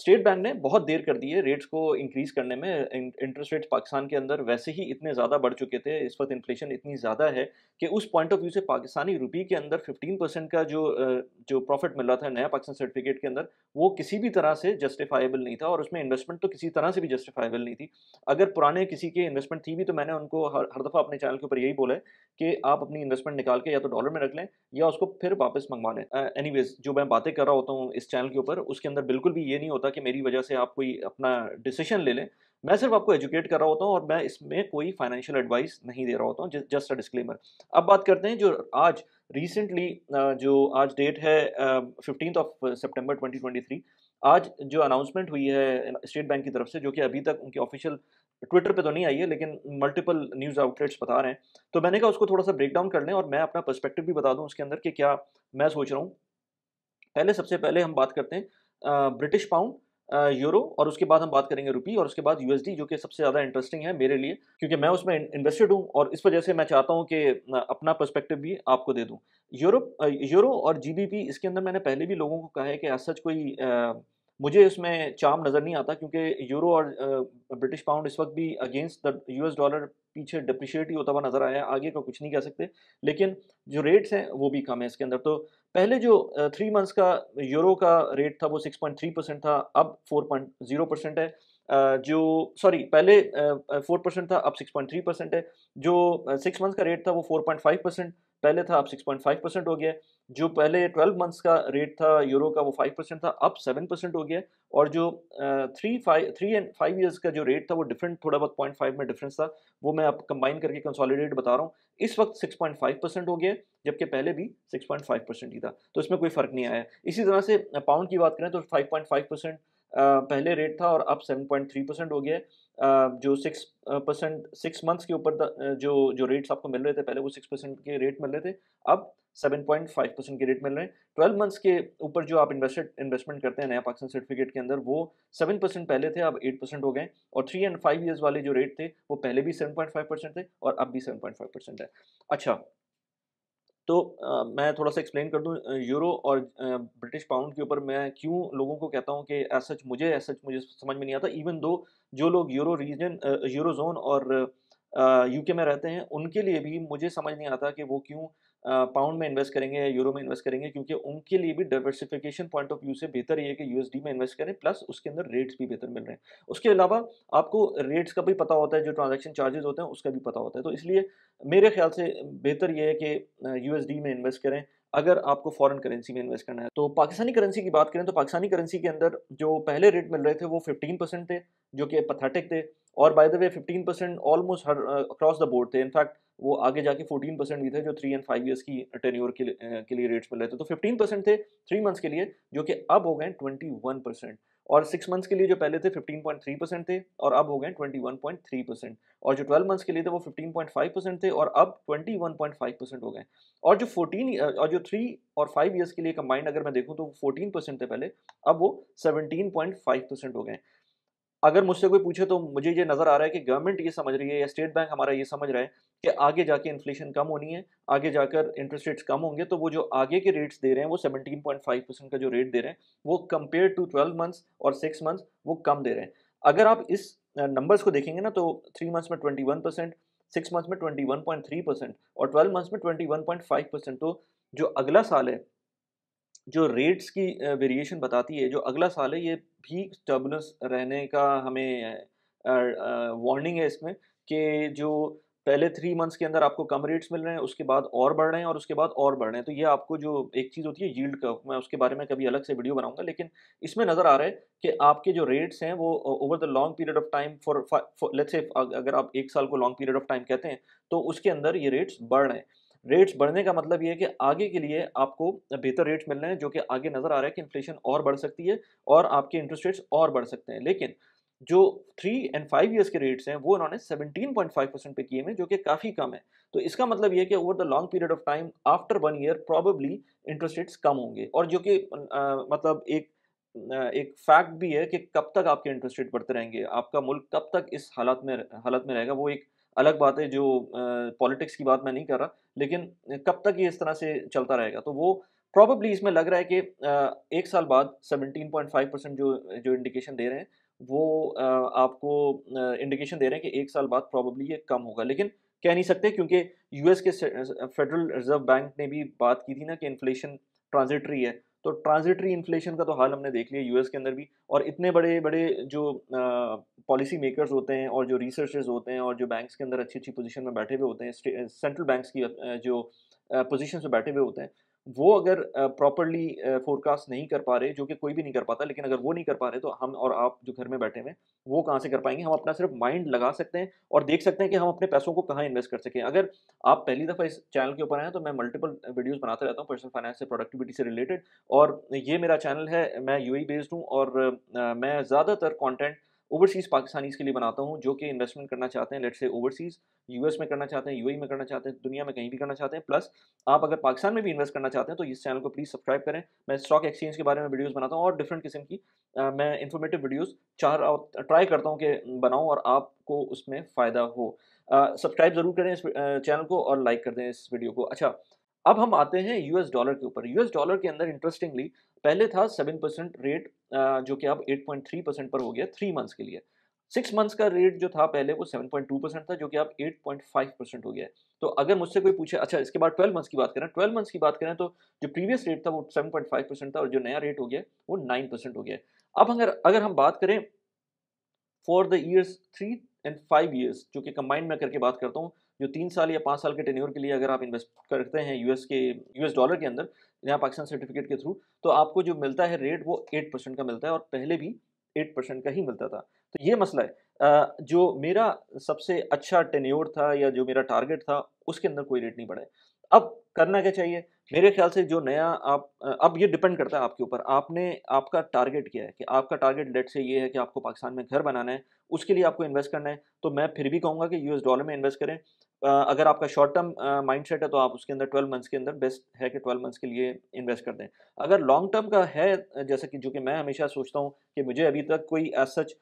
state bank ने बहुत देर कर दी है रेट्स को इंक्रीज करने में इंटरेस्ट रेट्स पाकिस्तान के अंदर वैसे ही इतने ज़्यादा बढ़ चुके थे इस वक्त इन्फ्लेशन इतनी ज़्यादा है कि उस पॉइंट ऑफ व्यू से पाकिस्तानी रुपी के अंदर 15 परसेंट का जो जो प्रॉफिट मिल रहा था नया पाकिस्तान सर्टिफिकेट के अंदर वो किसी भी तरह से जस्टिफाइबल नहीं था और उसमें इन्वेस्टमेंट तो किसी तरह से भी जस्टिफाइबल नहीं थी अगर पुराने किसी के इन्वेस्टमेंट थी भी तो मैंने उनको हर हर दफ़ा अपने चैनल के ऊपर यही बोला है कि आप अपनी इन्वेस्टमेंट निकाल के या तो डॉलर में रख लें या उसको फिर वापस मंगवा लें एनी जो मैं बातें कर रहा होता हूँ इस चैनल के ऊपर उसके अंदर बिल्कुल भी ये नहीं होता होता कि मेरी वजह से आप कोई अपना डिसीजन ले लें मैं सिर्फ आपको एजुकेट कर रहा होता हूँ और मैं इसमें कोई फाइनेंशियल एडवाइस नहीं दे रहा होता हूँ जस्ट अ डिस्क्लेमर अब बात करते हैं जो आज रिसेंटली जो आज डेट है फिफ्टीन ऑफ सेप्टेम्बर ट्वेंटी आज जो अनाउंसमेंट हुई है स्टेट बैंक की तरफ से जो कि अभी तक उनकी ऑफिशियल ट्विटर पे तो नहीं आई है लेकिन मल्टीपल न्यूज़ आउटलेट्स बता रहे हैं तो मैंने कहा उसको थोड़ा सा ब्रेक डाउन कर लें और मैं अपना पर्सपेक्टिव भी बता दूं उसके अंदर कि क्या मैं सोच रहा हूँ पहले सबसे पहले हम बात करते हैं ब्रिटिश पाउंड यूरो और उसके बाद हम बात करेंगे रुपी और उसके बाद यूएसडी जो कि सबसे ज़्यादा इंटरेस्टिंग है मेरे लिए क्योंकि मैं उसमें इन्वेस्टेड हूँ और इस वजह से मैं चाहता हूँ कि अपना पर्सपेक्टिव भी आपको दे दूँ यूरोप यूरो और जीबीपी इसके अंदर मैंने पहले भी लोगों को कहा है कि एज सच कोई मुझे इसमें चाम नज़र नहीं आता क्योंकि यूरो और ब्रिटिश पाउंड इस वक्त भी अगेंस्ट द यूएस डॉलर पीछे डिप्रिशिएट ही होता हुआ नज़र आया आगे का कुछ नहीं कह सकते लेकिन जो रेट्स हैं वो भी कम है इसके अंदर तो पहले जो थ्री मंथ्स का यूरो का रेट था वो सिक्स पॉइंट थ्री परसेंट था अब फोर पॉइंट जीरो परसेंट है जो सॉरी पहले फोर परसेंट था अब सिक्स पॉइंट थ्री परसेंट है जो सिक्स मंथ्स का रेट था वो फोर पॉइंट फाइव परसेंट पहले था अब 6.5 परसेंट हो गया जो पहले 12 मंथ्स का रेट था यूरो का वो 5 परसेंट था अब 7 परसेंट हो गया और जो three five three and five years का जो रेट था वो डिफरेंट थोड़ा बहुत पॉइंट फाइव में डिफरेंस था वो मैं आप कंबाइन करके कंसॉलीडेट बता रहा हूँ इस वक्त 6.5 परसेंट हो गया जबकि पहले भी 6.5 परसेंट ही था तो इसमें कोई फ़र्क नहीं आया इसी तरह से पाउंड की बात करें तो फाइव परसेंट पहले रेट था और अब 7.3 परसेंट हो गया जो सिक्स परसेंट सिक्स मंथ्स के ऊपर जो जो रेट्स आपको मिल रहे थे पहले वो सिक्स परसेंट के रेट मिल रहे थे अब सेवन पॉइंट फाइव परसेंट के रेट मिल रहे हैं ट्वेल्व मंथ्स के ऊपर जो आप इन्वेस्टेड इन्वेस्टमेंट करते हैं नया पाकिस्तान सर्टिफिकेट के अंदर वो सेवन परसेंट पहले थे अब एट परसेंट हो गए और थ्री एंड फाइव ईयर्स वाले जो रेट थे वो पहले भी सेवन पॉइंट फाइव परसेंट थे और अब भी सेवन पॉइंट फाइव परसेंट है अच्छा तो आ, मैं थोड़ा सा एक्सप्लेन कर दूं यूरो और ब्रिटिश पाउंड के ऊपर मैं क्यों लोगों को कहता हूं कि एस सच मुझे एज सच मुझे समझ में नहीं आता इवन दो जो लोग यूरो रीजन यूरो जोन और यूके में रहते हैं उनके लिए भी मुझे समझ नहीं आता कि वो क्यों पाउंड में इन्वेस्ट करेंगे या यूरो में इन्वेस्ट करेंगे क्योंकि उनके लिए भी डाइवर्सिफिकेशन पॉइंट ऑफ व्यू से बेहतर ये है कि यूएसडी में इन्वेस्ट करें प्लस उसके अंदर रेट्स भी बेहतर मिल रहे हैं उसके अलावा आपको रेट्स का भी पता होता है जो ट्रांजेक्शन चार्जेज होते हैं उसका भी पता होता है तो इसलिए मेरे ख्याल से बेहतर ये है कि यू में इन्वेस्ट करें अगर आपको फॉरेन करेंसी में इन्वेस्ट करना है तो पाकिस्तानी करेंसी की बात करें तो पाकिस्तानी करेंसी के अंदर जो पहले रेट मिल रहे थे वो 15 परसेंट थे जो कि पथेटिक थे और by the way 15 percent almost हर अक्रॉस द बोर्ड थे इनफैक्ट वो आगे जाके 14 परसेंट भी थे जो थ्री एंड फाइव ईयर्स की टेन्योर के, के लिए रेट्स मिल रहे थे तो 15 परसेंट थे थ्री मंथ्स के लिए जो कि अब हो गए 21 परसेंट और सिक्स मंथ्स के लिए जो पहले थे 15.3 परसेंट थे और अब हो गए 21.3 परसेंट और जो 12 मंथ्स के लिए थे वो 15.5 परसेंट थे और अब 21.5 परसेंट हो गए और जो 14 और जो थ्री और फाइव ईयर्स के लिए कंबाइंड अगर मैं देखूँ तो फोर्टीन परसेंट थे पहले अब वो सेवनटीन परसेंट हो गए अगर मुझसे कोई पूछे तो मुझे ये नज़र आ रहा है कि गवर्नमेंट ये समझ रही है या स्टेट बैंक हमारा ये समझ रहा है कि आगे जाके इन्फ्लेशन कम होनी है आगे जाकर इंटरेस्ट रेट्स कम होंगे तो वो जो आगे के रेट्स दे रहे हैं वो 17.5 परसेंट का जो रेट दे रहे हैं वो कंपेयर टू 12 मंथ्स और 6 मंथ्स वो कम दे रहे हैं अगर आप इस नंबर्स को देखेंगे ना तो थ्री मंथ्स में 21 परसेंट सिक्स मंथ्स में 21.3 परसेंट और ट्वेल्व मंथ्स में ट्वेंटी परसेंट तो जो अगला साल है जो रेट्स की वेरिएशन बताती है जो अगला साल है ये भी टर्बुलेंस रहने का हमें वार्निंग है इसमें कि जो पहले थ्री मंथ्स के अंदर आपको कम रेट्स मिल रहे हैं उसके बाद और बढ़ रहे हैं और उसके बाद और बढ़ रहे हैं तो ये आपको जो एक चीज़ होती है यील्ड कर्व मैं उसके बारे में कभी अलग से वीडियो बनाऊंगा लेकिन इसमें नज़र आ रहा है कि आपके जो रेट्स हैं वो over the long period of time for let's say अगर आप एक साल को लॉन्ग पीरियड ऑफ टाइम कहते हैं तो उसके अंदर ये रेट्स बढ़ रहे हैं रेट्स बढ़ने का मतलब ये है कि आगे के लिए आपको बेहतर रेट्स मिल रहे हैं जो कि आगे नज़र आ रहा है कि इन्फ्लेशन और बढ़ सकती है और आपके इंटरेस्ट रेट्स और बढ़ सकते हैं लेकिन जो थ्री एंड फाइव ईयर्स के रेट्स हैं वो इन्होंने 17.5 परसेंट पे किए हैं जो कि काफ़ी कम है तो इसका मतलब ये कि over the long period of time after one year probably interest rates कम होंगे और जो कि मतलब एक एक फैक्ट भी है कि कब तक आपके इंटरेस्ट रेट बढ़ते रहेंगे आपका मुल्क कब तक इस हालत में हालत में रहेगा वो एक अलग बात है जो पॉलिटिक्स की बात मैं नहीं कर रहा लेकिन कब तक ये इस तरह से चलता रहेगा तो वो प्रॉबेबली इसमें लग रहा है कि एक साल बाद 17.5 परसेंट जो जो इंडिकेशन दे रहे हैं वो आपको इंडिकेशन दे रहे हैं कि एक साल बाद प्रॉब्लली ये कम होगा लेकिन कह नहीं सकते क्योंकि यूएस के फेडरल रिजर्व बैंक ने भी बात की थी ना कि इन्फ्लेशन ट्रांजिटरी है तो ट्रांजिटरी इन्फ्लेशन का तो हाल हमने देख लिया यूएस के अंदर भी और इतने बड़े बड़े जो पॉलिसी मेकर्स होते हैं और जो रिसर्चर्स होते हैं और जो बैंक्स के अंदर अच्छी अच्छी पोजीशन में बैठे हुए होते हैं सेंट्रल बैंक्स की जो पोजीशन में बैठे हुए होते हैं वो अगर प्रॉपरली फोरकास्ट नहीं कर पा रहे जो कि कोई भी नहीं कर पाता लेकिन अगर वो नहीं कर पा रहे तो हम और आप जो घर में बैठे हुए वो कहाँ से कर पाएंगे हम अपना सिर्फ माइंड लगा सकते हैं और देख सकते हैं कि हम अपने पैसों को कहाँ इन्वेस्ट कर सकें अगर आप पहली दफ़ा इस चैनल के ऊपर आए तो मैं मल्टीपल वीडियोज़ बनाते रहता हूँ पर्सनल फाइनेंस से प्रोडक्टिविटी से रिलेटेड और ये मेरा चैनल है मैं यू बेस्ड हूँ और मैं ज़्यादातर कॉन्टेंट ओवरसीज़ पाकिस्तानीज़ के लिए बनाता हूँ जो कि इन्वेस्टमेंट करना चाहते हैं लेट से ओवरसीज़ यूएस में करना चाहते हैं यूएई e में करना चाहते हैं दुनिया में कहीं भी करना चाहते हैं प्लस आप अगर पाकिस्तान में भी इन्वेस्ट करना चाहते हैं तो इस चैनल को प्लीज़ सब्सक्राइब करें मैं स्टॉक एक्सचेंज के बारे में वीडियोज़ बनाता हूँ और डिफरेंट किस्म की आ, मैं इन्फॉर्मेटिव वीडियोज़ चाह ट्राई करता हूँ कि बनाऊँ और आपको उसमें फ़ायदा हो सब्सक्राइब ज़रूर करें इस चैनल को और लाइक कर दें इस वीडियो को अच्छा अब हम आते हैं यूएस डॉलर के ऊपर यूएस डॉलर के अंदर इंटरेस्टिंगली पहले था सेवन परसेंट रेट जो कि अब 8.3 परसेंट पर हो गया थ्री मंथ्स के लिए सिक्स मंथ्स का रेट जो था पहले वो 7.2 परसेंट था जो कि अब 8.5 परसेंट हो गया है तो अगर मुझसे कोई पूछे अच्छा इसके बाद 12 मंथ्स की बात करें 12 मंथ्स की बात करें तो जो प्रीवियस रेट था वो 7.5 परसेंट था और जो नया रेट हो गया वो 9 परसेंट हो गया अब अगर अगर हम बात करें for the years three and five years जो कि कंबाइंड में करके बात करता हूँ जो तीन साल या पाँच साल के टेन्योर के लिए अगर आप इन्वेस्ट करते हैं यूएस के यूएस डॉलर के अंदर यहाँ पाकिस्तान सर्टिफिकेट के थ्रू तो आपको जो मिलता है रेट वो एट परसेंट का मिलता है और पहले भी एट परसेंट का ही मिलता था तो ये मसला है जो मेरा सबसे अच्छा टेन्योर था या जो मेरा टारगेट था उसके अंदर कोई रेट नहीं बढ़ा अब करना क्या चाहिए मेरे ख्याल से जो नया आप अब ये डिपेंड करता है आपके ऊपर आपने आपका टारगेट क्या है कि आपका टारगेट लेट से ये है कि आपको पाकिस्तान में घर बनाना है उसके लिए आपको इन्वेस्ट करना है तो मैं फिर भी कहूँगा कि यूएस डॉलर में इन्वेस्ट करें अगर आपका शॉर्ट टर्म माइंडसेट है तो आप उसके अंदर 12 मंथ्स के अंदर बेस्ट है कि 12 मंथ्स के लिए इन्वेस्ट कर दें अगर लॉन्ग टर्म का है जैसा कि जो कि मैं हमेशा सोचता हूँ कि मुझे अभी तक कोई एज सच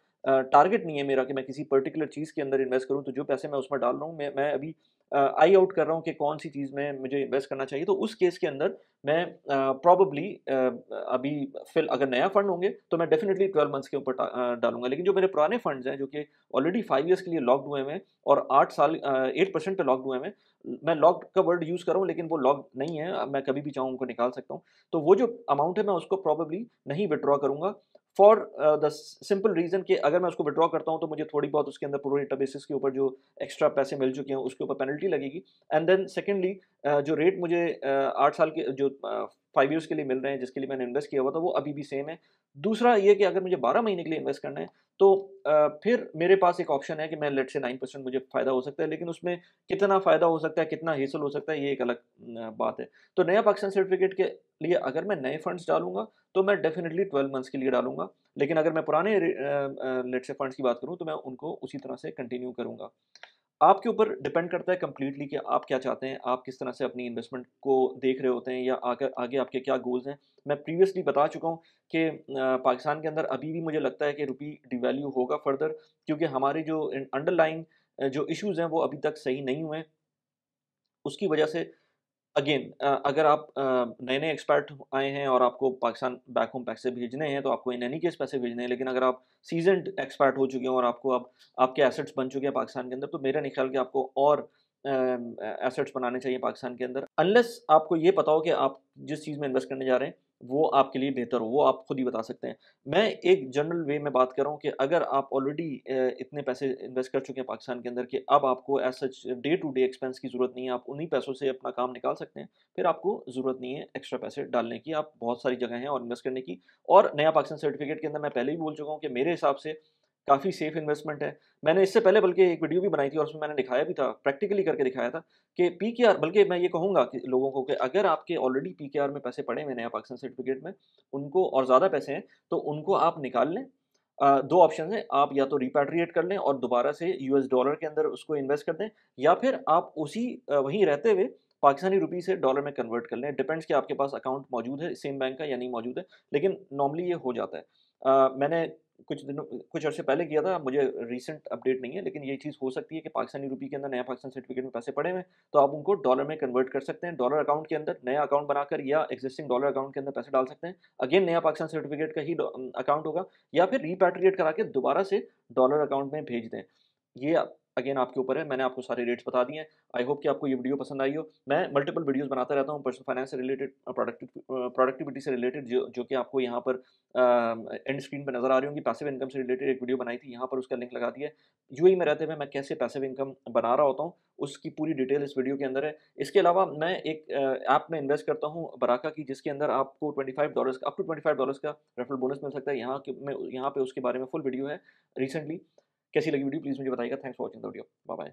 टारगेट नहीं है मेरा कि मैं किसी पर्टिकुलर चीज़ के अंदर इन्वेस्ट करूँ तो जो पैसे मैं उसमें डाल रहा हूँ मैं मैं अभी आई आउट कर रहा हूँ कि कौन सी चीज़ में मुझे इन्वेस्ट करना चाहिए तो उस केस के अंदर मैं प्रॉबली अभी फिल अगर नया फंड होंगे तो मैं डेफिनेटली ट्वेल्व मंथ्स के ऊपर डालूंगा लेकिन जो मेरे पुराने फंड्स हैं जो कि ऑलरेडी फाइव ईयर्स के लिए लॉक्ड हुए हैं और आठ साल एट परसेंट पर लॉक्ड हुए हैं मैं लॉक का वर्ड यूज़ कर रहा हूँ लेकिन वो लॉक नहीं है मैं कभी भी चाहूँ उनको निकाल सकता हूँ तो वो जो अमाउंट है मैं उसको प्रॉबली नहीं विड्रॉ करूँगा फॉर द सिंपल रीज़न कि अगर मैं उसको विड्रॉ करता हूँ तो मुझे थोड़ी बहुत उसके अंदर प्रोरेटा बेसिस के ऊपर जो एक्स्ट्रा पैसे मिल चुके हैं उसके ऊपर पेनल्टी लगेगी एंड देन सेकेंडली जो रेट मुझे uh, आठ साल के जो uh, फाइव ईयर्स के लिए मिल रहे हैं जिसके लिए मैंने इन्वेस्ट किया हुआ था वो अभी भी सेम है दूसरा ये कि अगर मुझे बारह महीने के लिए इन्वेस्ट करना है तो फिर मेरे पास एक ऑप्शन है कि मैं लेट से नाइन परसेंट मुझे फ़ायदा हो सकता है लेकिन उसमें कितना फ़ायदा हो सकता है कितना हिसल हो सकता है ये एक अलग बात है तो नया पाकिस्तान सर्टिफिकेट के लिए अगर मैं नए फंड्स डालूंगा तो मैं डेफिनेटली ट्वेल्व मंथ्स के लिए डालूंगा लेकिन अगर मैं पुराने लेट से फंड्स की बात करूँ तो मैं उनको उसी तरह से कंटिन्यू करूँगा आपके ऊपर डिपेंड करता है कम्प्लीटली कि आप क्या चाहते हैं आप किस तरह से अपनी इन्वेस्टमेंट को देख रहे होते हैं या आगे आगे आपके क्या गोल्स हैं मैं प्रीवियसली बता चुका हूँ कि पाकिस्तान के अंदर अभी भी मुझे लगता है कि रुपी डिवेल्यू होगा फर्दर क्योंकि हमारे जो अंडरलाइन जो इश्यूज़ हैं वो अभी तक सही नहीं हुए उसकी वजह से अगेन अगर आप नए नए एक्सपर्ट आए हैं और आपको पाकिस्तान बैक होम पैसे भेजने हैं तो आपको इन एनी केस पैसे भेजने हैं लेकिन अगर आप सीजन एक्सपर्ट हो चुके हैं और आपको अब आप, आपके एसेट्स बन चुके हैं पाकिस्तान के अंदर तो मेरा नहीं ख्याल कि आपको और एसेट्स बनाने चाहिए पाकिस्तान के अंदर अनलेस आपको ये पता हो कि आप जिस चीज़ में इन्वेस्ट करने जा रहे हैं वो आपके लिए बेहतर हो वो आप खुद ही बता सकते हैं मैं एक जनरल वे में बात कर रहा हूँ कि अगर आप ऑलरेडी इतने पैसे इन्वेस्ट कर चुके हैं पाकिस्तान के अंदर कि अब आपको as such day to day expense की ज़रूरत नहीं है आप उन्हीं पैसों से अपना काम निकाल सकते हैं फिर आपको ज़रूरत नहीं है एक्स्ट्रा पैसे डालने की आप बहुत सारी जगह हैं और इन्वेस्ट करने की और नया पाकिस्तान सर्टिफिकेट के अंदर मैं पहले ही बोल चुका हूँ कि मेरे हिसाब से काफ़ी सेफ इन्वेस्टमेंट है मैंने इससे पहले बल्कि एक वीडियो भी बनाई थी और उसमें मैंने दिखाया भी था प्रैक्टिकली करके दिखाया था कि पी के आर बल्कि मैं ये कहूँगा कि लोगों को कि अगर आपके ऑलरेडी पी के आर में पैसे पड़े हुए नया पाकिस्तान सर्टिफिकेट में उनको और ज़्यादा पैसे हैं तो उनको आप निकाल लें आ, दो ऑप्शन हैं आप या तो रिपेट्रिएट कर लें और दोबारा से यू डॉलर के अंदर उसको इन्वेस्ट कर दें या फिर आप उसी वहीं रहते हुए पाकिस्तानी रुपी से डॉलर में कन्वर्ट कर लें डिपेंड्स कि आपके पास अकाउंट मौजूद है सेम बैंक का या नहीं मौजूद है लेकिन नॉर्मली ये हो जाता है आ, मैंने कुछ दिनों कुछ अर्से पहले किया था मुझे रिसेंट अपडेट नहीं है लेकिन ये चीज़ हो सकती है कि पाकिस्तानी रुपये के अंदर नया पाकिस्तान सर्टिफिकेट में पैसे पड़े हुए तो आप उनको डॉलर में कन्वर्ट कर सकते हैं डॉलर अकाउंट के अंदर नया अकाउंट बनाकर या एग्जिस्टिंग डॉलर अकाउंट के अंदर पैसे डाल सकते हैं अगेन नया पाकिस्तान सर्टिफिकेट का ही अकाउंट होगा या फिर रिपेट्रिएट करा के दोबारा से डॉलर अकाउंट में भेज दें ये अगेन आपके ऊपर है मैंने आपको सारे रेट्स बता दिए हैं आई होप कि आपको ये वीडियो पसंद आई हो मैं मल्टीपल वीडियोस बनाता रहता हूँ पर्सनल फाइनेंस से रिलेटेड प्रोडक्टिविटी से रिलेटेड जो जो कि आपको यहाँ पर एंड स्क्रीन पर नजर आ रही होंगी पैसिव इनकम से रिलेटेड एक वीडियो बनाई थी यहाँ पर उसका लिंक लगा दिया यू में रहते हुए मैं कैसे पैसिव इनकम बना रहा होता हूँ उसकी पूरी डिटेल इस वीडियो के अंदर है इसके अलावा मैं एक ऐप में इन्वेस्ट करता हूँ बराका की जिसके अंदर आपको ट्वेंटी फाइव डॉलर्स का up to twenty five dollars का रेफरल बोनस मिल सकता है यहाँ के मैं यहाँ पे उसके बारे में फुल वीडियो है रिसेंटली कैसी लगी वीडियो प्लीज़ मुझे बताएगा thanks for watching the video bye